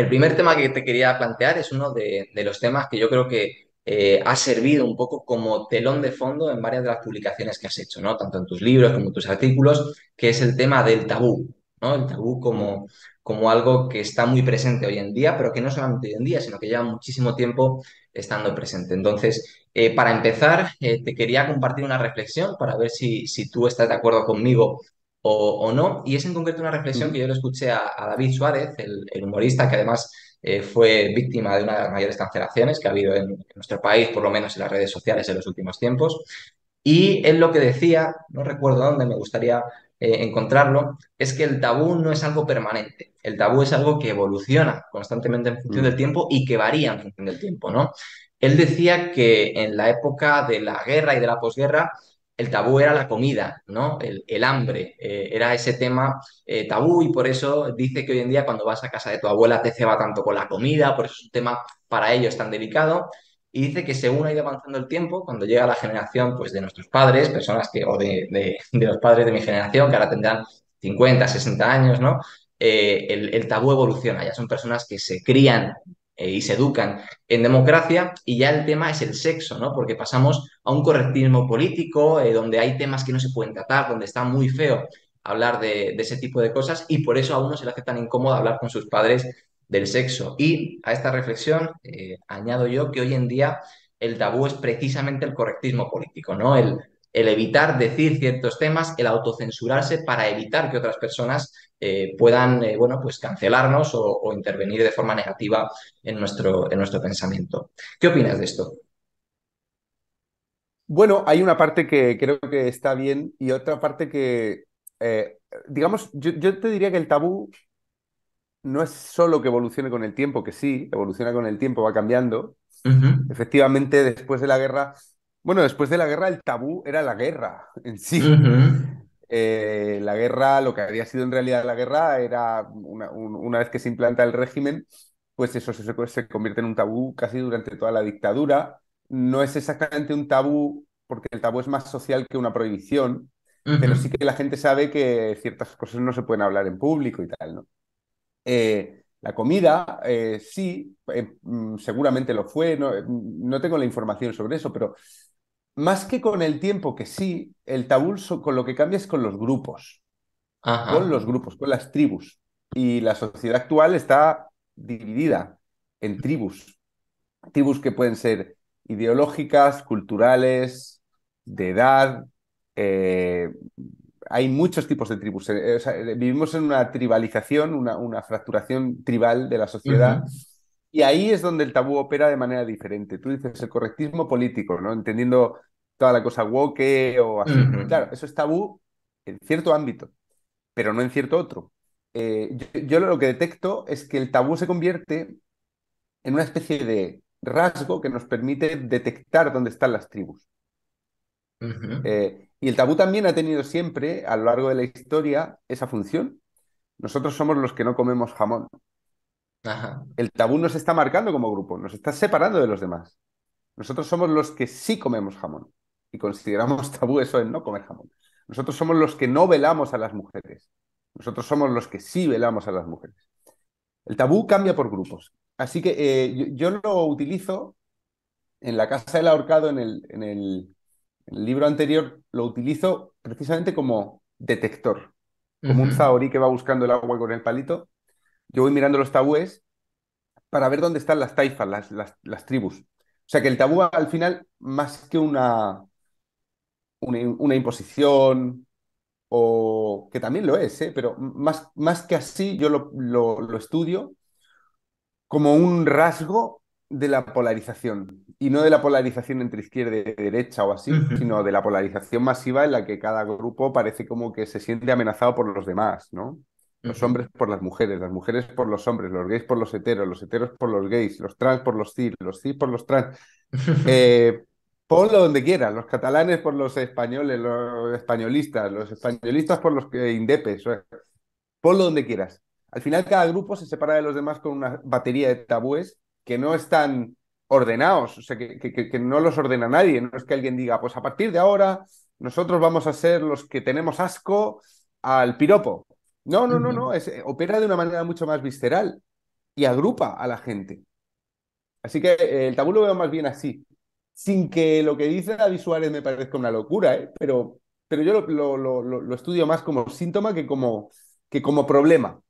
El primer tema que te quería plantear es uno de, los temas que yo creo que eh, ha servido un poco como telón de fondo en varias de las publicaciones que has hecho, ¿no? Tanto en tus libros como en tus artículos, que es el tema del tabú, ¿no? El tabú como, como algo que está muy presente hoy en día, pero que no solamente hoy en día, sino que lleva muchísimo tiempo estando presente. Entonces, eh, para empezar, eh, te quería compartir una reflexión para ver si, si tú estás de acuerdo conmigo o, no. Y es en concreto una reflexión que yo le escuché a, David Suárez, el, humorista que además eh, fue víctima de una de las mayores cancelaciones que ha habido en, nuestro país, por lo menos en las redes sociales en los últimos tiempos. Y él lo que decía, no recuerdo dónde, me gustaría eh, encontrarlo, es que el tabú no es algo permanente. El tabú es algo que evoluciona constantemente en función mm. del tiempo y que varía en función del tiempo, ¿no? Él decía que en la época de la guerra y de la posguerra, el tabú era la comida, ¿no? El, hambre eh, era ese tema eh, tabú y por eso dice que hoy en día cuando vas a casa de tu abuela te ceba tanto con la comida, por eso es un tema para ellos tan delicado. Y dice que según ha ido avanzando el tiempo, cuando llega la generación pues, de nuestros padres, personas que, o de, los padres de mi generación, que ahora tendrán 50, 60 años, ¿no? Eh, el, el, tabú evoluciona, ya son personas que se crían eh, y se educan en democracia y ya el tema es el sexo, ¿no? Porque pasamos a un correctismo político eh, donde hay temas que no se pueden tratar, donde está muy feo hablar de, ese tipo de cosas y por eso a uno se le hace tan incómodo hablar con sus padres del sexo. Y a esta reflexión eh, añado yo que hoy en día el tabú es precisamente el correctismo político, ¿no? El el evitar decir ciertos temas, el autocensurarse para evitar que otras personas eh, puedan, eh, bueno, pues cancelarnos o, intervenir de forma negativa en nuestro, en nuestro pensamiento. ¿Qué opinas de esto? Bueno, hay una parte que creo que está bien y otra parte que, eh, digamos, yo, te diría que el tabú no es solo que evolucione con el tiempo, que sí, evoluciona con el tiempo, va cambiando. Efectivamente, después de la guerra bueno, después de la guerra, el tabú era la guerra en sí. Eh, la guerra, lo que había sido en realidad la guerra, era una, una vez que se implanta el régimen, pues eso se, se, convierte en un tabú casi durante toda la dictadura. No es exactamente un tabú, porque el tabú es más social que una prohibición, pero sí que la gente sabe que ciertas cosas no se pueden hablar en público y tal, ¿no? Eh, la comida, eh, sí, mm, seguramente lo fue, no, no tengo la información sobre eso, pero más que con el tiempo, que sí, el tabú con lo que cambia es con los grupos, con los grupos, con las tribus. Y la sociedad actual está dividida en tribus, tribus que pueden ser ideológicas, culturales, de edad. Eh, hay muchos tipos de tribus. Eh, vivimos en una tribalización, una, fracturación tribal de la sociedad. Y ahí es donde el tabú opera de manera diferente. Tú dices el correctismo político, ¿no? Entendiendo toda la cosa woke o así. Claro, eso es tabú en cierto ámbito, pero no en cierto otro. Eh, yo, lo que detecto es que el tabú se convierte en una especie de rasgo que nos permite detectar dónde están las tribus. Eh, y el tabú también ha tenido siempre, a lo largo de la historia, esa función. Nosotros somos los que no comemos jamón. El tabú nos está marcando como grupo, nos está separando de los demás. Nosotros somos los que sí comemos jamón y consideramos tabú eso en no comer jamón. Nosotros somos los que no velamos a las mujeres. Nosotros somos los que sí velamos a las mujeres. El tabú cambia por grupos. Así que eh, yo, lo utilizo en la casa del ahorcado, en el, libro anterior, lo utilizo precisamente como detector, como un zahorí que va buscando el agua con el palito yo voy mirando los tabúes para ver dónde están las taifas, las, tribus. O sea que el tabú al final, más que una, una, imposición, o que también lo es, ¿eh? pero más, más, que así yo lo, estudio como un rasgo de la polarización, y no de la polarización entre izquierda y derecha o así, sino de la polarización masiva en la que cada grupo parece como que se siente amenazado por los demás, ¿no? Los hombres por las mujeres, las mujeres por los hombres, los gays por los heteros, los heteros por los gays, los trans por los cis, los cis por los trans. Eh, ponlo donde quieras, los catalanes por los españoles, los españolistas, los españolistas por los que indepes. ponlo donde quieras. Al final cada grupo se separa de los demás con una batería de tabúes que no están ordenados, o sea, que, que, que no los ordena nadie. No es que alguien diga, pues a partir de ahora nosotros vamos a ser los que tenemos asco al piropo. No, no, no, no. Eh, opera de una manera mucho más visceral y agrupa a la gente. Así que eh, el tabú lo veo más bien así. Sin que lo que dice la visuales me parezca una locura, ¿eh? pero, pero yo lo, estudio más como síntoma que como, que como problema.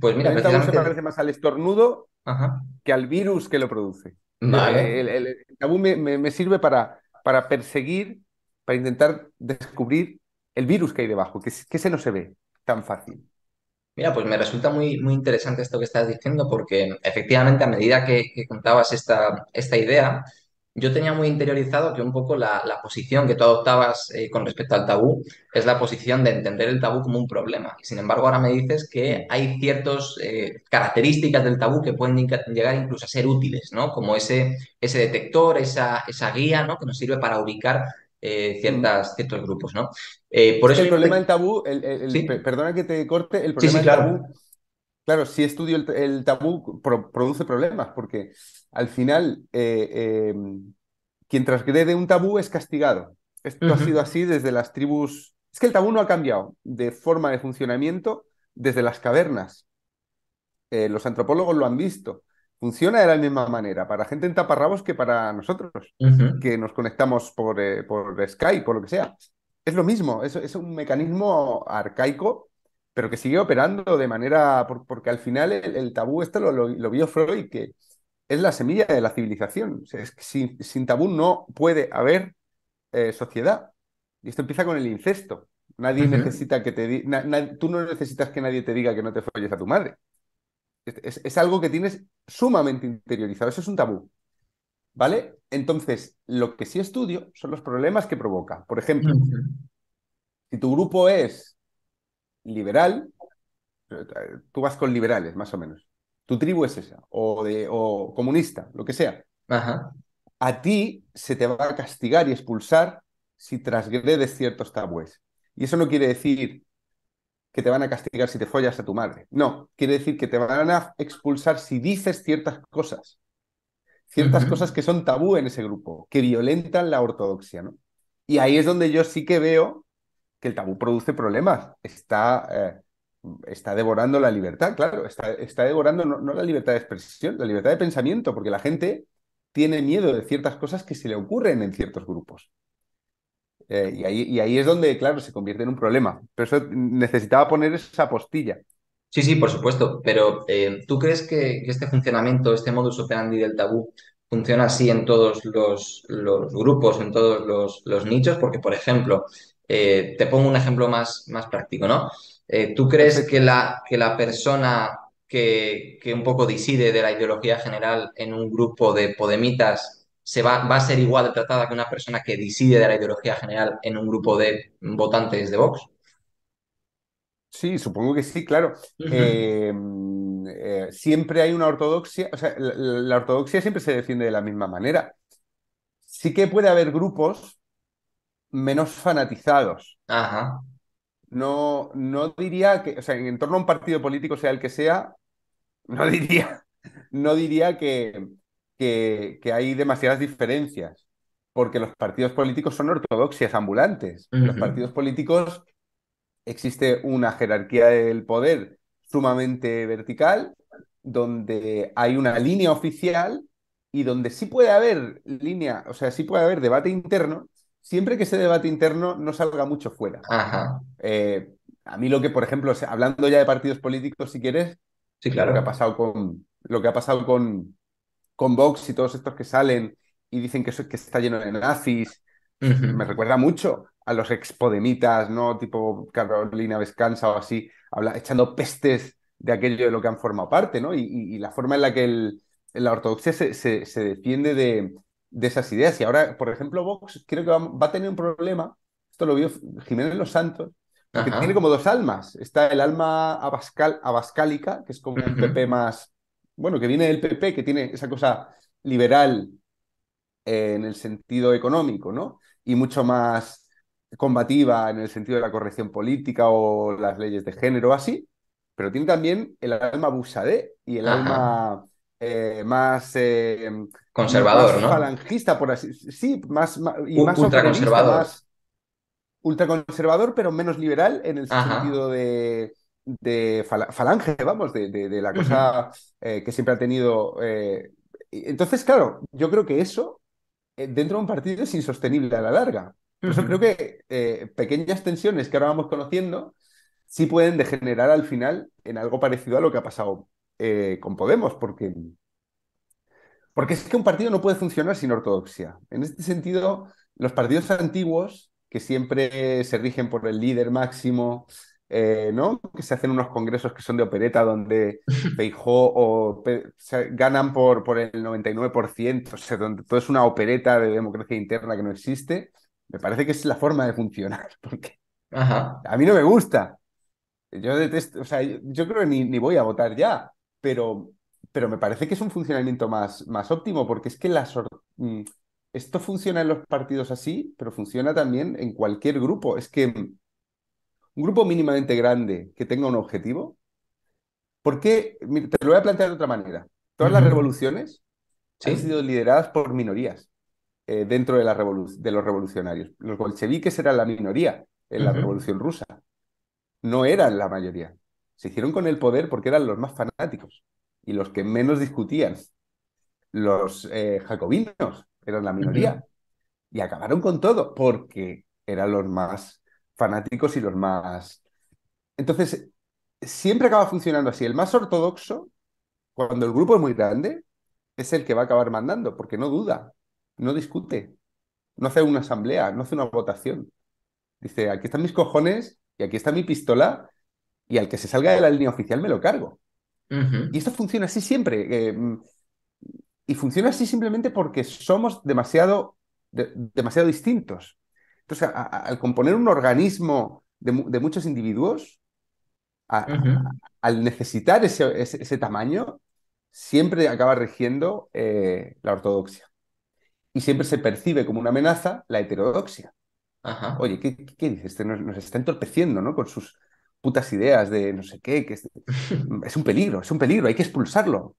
Pues mira, el tabú se parece más al estornudo que al virus que lo produce. El, tabú me, sirve para, para perseguir, para intentar descubrir el virus que hay debajo, que, que se no se ve tan fácil. Mira, pues me resulta muy, muy interesante esto que estás diciendo porque efectivamente a medida que, contabas esta, esta idea, yo tenía muy interiorizado que un poco la, posición que tú adoptabas eh, con respecto al tabú es la posición de entender el tabú como un problema. Y sin embargo, ahora me dices que hay ciertas eh, características del tabú que pueden llegar incluso a ser útiles, ¿no? Como ese, ese detector, esa, esa guía, ¿no? Que nos sirve para ubicar eh, mm. ciertos grupos, ¿no? Eh, por eso... El problema del tabú, el, perdona que te corte, el problema del claro. tabú, claro, si estudio el, tabú produce problemas, porque al final eh, quien transgrede un tabú es castigado. Esto ha sido así desde las tribus... Es que el tabú no ha cambiado de forma de funcionamiento desde las cavernas. los antropólogos lo han visto funciona de la misma manera para gente en taparrabos que para nosotros, que nos conectamos por, eh, por, Skype, por lo que sea. Es lo mismo, es, es un mecanismo arcaico, pero que sigue operando de manera, porque al final el, tabú esto lo, vio Freud, que es la semilla de la civilización. sin, tabú no puede haber eh, sociedad. Y esto empieza con el incesto. Nadie necesita que te tú no necesitas que nadie te diga que no te folles a tu madre. Es, algo que tienes sumamente interiorizado, eso es un tabú. ¿Vale? Entonces, lo que sí estudio son los problemas que provoca. Por ejemplo, si tu grupo es liberal, eh, tú vas con liberales, más o menos. Tu tribu es esa, o, de, comunista, lo que sea. A ti se te va a castigar y expulsar si transgredes ciertos tabúes. Y eso no quiere decir que te van a castigar si te follas a tu madre. No, quiere decir que te van a expulsar si dices ciertas cosas. Ciertas cosas que son tabú en ese grupo, que violentan la ortodoxia, ¿no? Y ahí es donde yo sí que veo que el tabú produce problemas. Está, eh, está devorando la libertad, claro. Está, devorando no la libertad de expresión, la libertad de pensamiento, porque la gente tiene miedo de ciertas cosas que se le ocurren en ciertos grupos. Eh, y, ahí, es donde, claro, se convierte en un problema. Pero eso necesitaba poner esa postilla. Sí, sí, por supuesto. Pero eh, ¿tú crees que, este funcionamiento, este modus operandi del tabú, funciona así en todos los, grupos, en todos los, nichos? Porque, por ejemplo, eh, te pongo un ejemplo más, más práctico, ¿no? ¿Tú crees que la, que la persona que, que, un poco diside de la ideología general en un grupo de podemitas se va, a ser igual tratada que una persona que decide de la ideología general en un grupo de votantes de Vox? Sí, supongo que sí, claro. Eh, eh, siempre hay una ortodoxia, o sea, la, ortodoxia siempre se defiende de la misma manera. Sí que puede haber grupos menos fanatizados. Ajá. No, no diría que, o sea, en torno a un partido político, sea el que sea, no diría, no diría que, que, hay demasiadas diferencias, porque los partidos políticos son ortodoxias ambulantes. Los partidos políticos existe una jerarquía del poder sumamente vertical, donde hay una línea oficial y donde sí puede haber línea, o sea, sí puede haber debate interno, siempre que ese debate interno no salga mucho fuera. Eh, a mí lo que, por ejemplo, hablando ya de partidos políticos, si quieres, sí, claro. que ha pasado con lo que ha pasado con, con Vox y todos estos que salen y dicen que, eso, es que está lleno de nazis, me recuerda mucho a los expodemitas, ¿no? Tipo Carolina Vescanza o así, habla, echando pestes de aquello de lo que han formado parte, ¿no? Y, la forma en la que el, la ortodoxia se, se, defiende de, de, esas ideas. Y ahora, por ejemplo, Vox creo que va, a tener un problema, esto lo vio Jiménez Los Santos, que tiene como dos almas. Está el alma abascal, abascálica, que es como un PP más bueno, que viene del PP, que tiene esa cosa liberal eh, en el sentido económico, ¿no? Y mucho más combativa en el sentido de la corrección política o las leyes de género, así, pero tiene también el alma busadé y el alma eh, más eh, conservador, ¿no? Falangista, por así sí, más, y más ultraconservador. ultraconservador, pero menos liberal en el sentido de de falange, vamos, de, la cosa eh, que siempre ha tenido. Eh, entonces, claro, yo creo que eso eh, dentro de un partido es insostenible a la larga. Por eso creo que pequeñas tensiones que ahora vamos conociendo sí pueden degenerar al final en algo parecido a lo que ha pasado con Podemos, porque, porque es que un partido no puede funcionar sin ortodoxia. En este sentido, los partidos antiguos, que siempre se rigen por el líder máximo, eh, ¿no? Que se hacen unos congresos que son de opereta donde o ganan por, por el 99%, o donde todo es una opereta de democracia interna que no existe. Me parece que es la forma de funcionar, porque a mí no me gusta. Yo detesto, o sea, yo, creo que ni, voy a votar ya, pero, pero me parece que es un funcionamiento más, más óptimo, porque es que las mm, esto funciona en los partidos así, pero funciona también en cualquier grupo. Es que un grupo mínimamente grande que tenga un objetivo, ¿por qué? Te lo voy a plantear de otra manera. Todas las revoluciones se han sido lideradas por minorías eh, dentro de, los revolucionarios. Los bolcheviques eran la minoría en la revolución rusa. No eran la mayoría. Se hicieron con el poder porque eran los más fanáticos y los que menos discutían. Los eh, jacobinos eran la minoría y acabaron con todo porque eran los más fanáticos y los más... Entonces, siempre acaba funcionando así. El más ortodoxo, cuando el grupo es muy grande, es el que va a acabar mandando, porque no duda, no discute, no hace una asamblea, no hace una votación. Dice, aquí están mis cojones y aquí está mi pistola y al que se salga de la línea oficial me lo cargo. Y esto funciona así siempre. Eh, y funciona así simplemente porque somos demasiado, demasiado distintos. Entonces, al componer un organismo de, muchos individuos, al necesitar ese, tamaño, siempre acaba regiendo eh, la ortodoxia. Y siempre se percibe como una amenaza la heterodoxia. Oye, ¿qué, dices? Este, nos, está entorpeciendo, ¿no? Con sus putas ideas de no sé qué, es, un peligro, es un peligro, hay que expulsarlo.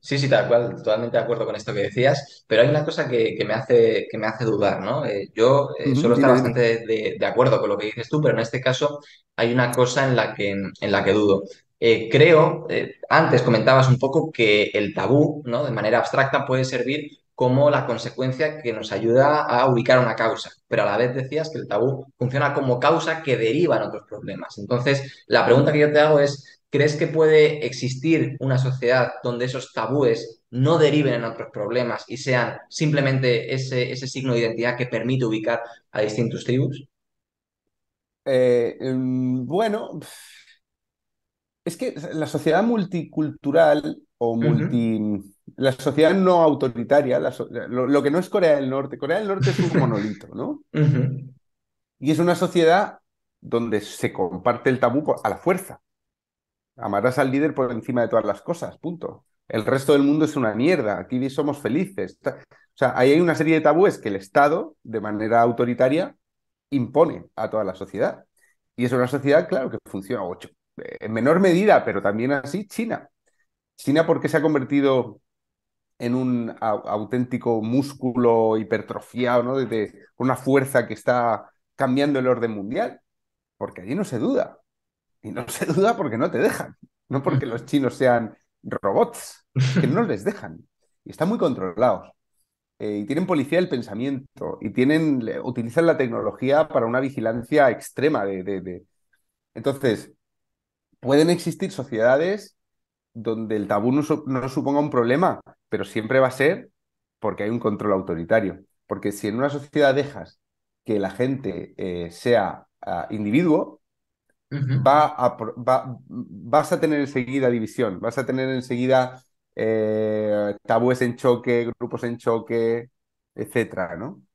Sí, sí, tal cual, totalmente de acuerdo con esto que decías, pero hay una cosa que, me, hace, que me hace dudar, ¿no? Eh, yo eh, solo estaba bastante de, acuerdo con lo que dices tú, pero en este caso hay una cosa en la que, en la que dudo. Eh, creo, antes comentabas un poco que el tabú, ¿no? De manera abstracta puede servir como la consecuencia que nos ayuda a ubicar una causa, pero a la vez decías que el tabú funciona como causa que deriva en otros problemas. Entonces, la pregunta que yo te hago es... ¿Crees que puede existir una sociedad donde esos tabúes no deriven en otros problemas y sean simplemente ese, ese signo de identidad que permite ubicar a distintos tribus? Eh, mm, bueno, es que la sociedad multicultural o multi... La sociedad no autoritaria, lo, que no es Corea del Norte, Corea del Norte es un monolito, ¿no? Y es una sociedad donde se comparte el tabú a la fuerza. Amarás al líder por encima de todas las cosas, punto. El resto del mundo es una mierda, aquí somos felices. O sea, ahí hay una serie de tabúes que el Estado, de manera autoritaria, impone a toda la sociedad. Y es una sociedad, claro, que funciona ocho, en menor medida, pero también así, China. China porque se ha convertido en un auténtico músculo hipertrofiado, ¿no? una fuerza que está cambiando el orden mundial, porque allí no se duda. Y no se duda porque no te dejan, no porque los chinos sean robots, que no les dejan. Y están muy controlados. Eh, y tienen policía del pensamiento y tienen, utilizan la tecnología para una vigilancia extrema de, de, Entonces, pueden existir sociedades donde el tabú no, suponga un problema, pero siempre va a ser porque hay un control autoritario. Porque si en una sociedad dejas que la gente eh, sea ah, individuo, va vas a tener enseguida división, vas a tener enseguida eh, tabúes en choque, grupos en choque, etcétera, ¿no?